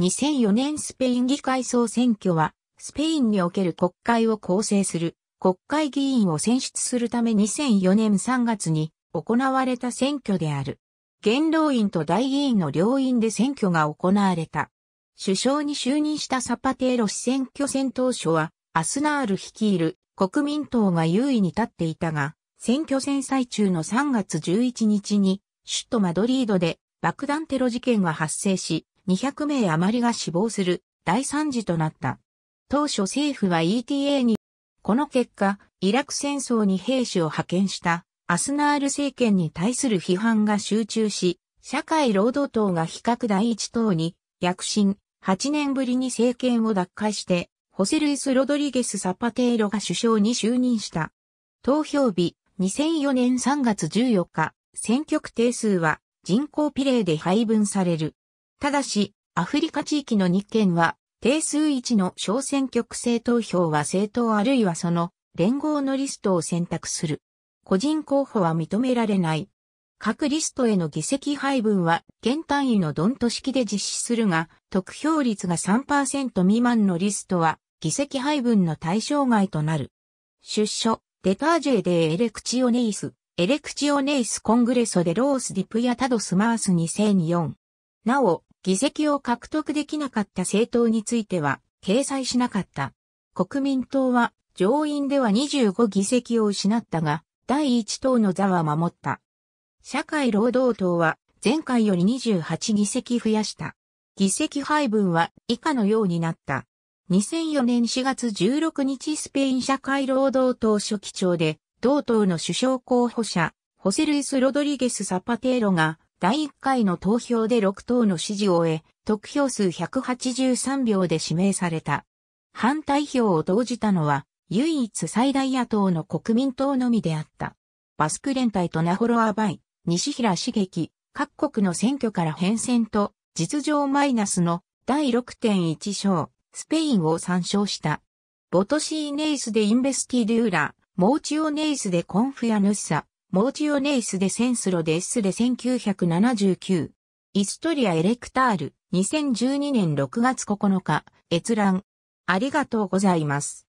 2004年スペイン議会総選挙は、スペインにおける国会を構成する国会議員を選出するため2004年3月に行われた選挙である。元老院と大議員の両院で選挙が行われた。首相に就任したサパテーロ氏選挙戦当初は、アスナール率いる国民党が優位に立っていたが、選挙戦最中の3月11日に、首都マドリードで爆弾テロ事件が発生し、200名余りが死亡する大惨事となった。当初政府は ETA に、この結果、イラク戦争に兵士を派遣したアスナール政権に対する批判が集中し、社会労働党が比較第一党に躍進、8年ぶりに政権を奪回して、ホセルイス・ロドリゲス・サパテーロが首相に就任した。投票日、2004年3月14日、選挙区定数は人口比例で配分される。ただし、アフリカ地域の日県は、定数1の小選挙区制投票は政党あるいはその連合のリストを選択する。個人候補は認められない。各リストへの議席配分は、県単位のドント式で実施するが、得票率が3%未満のリストは、議席配分の対象外となる。出所、デタージェデエレクチオネイス、エレクチオネイスコングレソデロースディプヤタドスマース2004。なお、議席を獲得できなかった政党については掲載しなかった。国民党は上院では25議席を失ったが、第1党の座は守った。社会労働党は前回より28議席増やした。議席配分は以下のようになった。2004年4月16日スペイン社会労働党書記長で、同党の首相候補者、ホセルイス・ロドリゲス・サパテーロが第1回の投票で6党の支持を得、得票数183票で指名された。反対票を投じたのは、唯一最大野党の国民党のみであった。バスク連隊とナホロアバイ、西平茂樹、各国の選挙から変遷と、実情マイナスの第6.1章、スペインを参照した。ボトシーネイスでインベスティドゥーラ、モーチオネイスでコンフィアヌッサ、モーチオネイスでセンスロッスで1979。イストリアエレクタール2012年6月9日閲覧。ありがとうございます。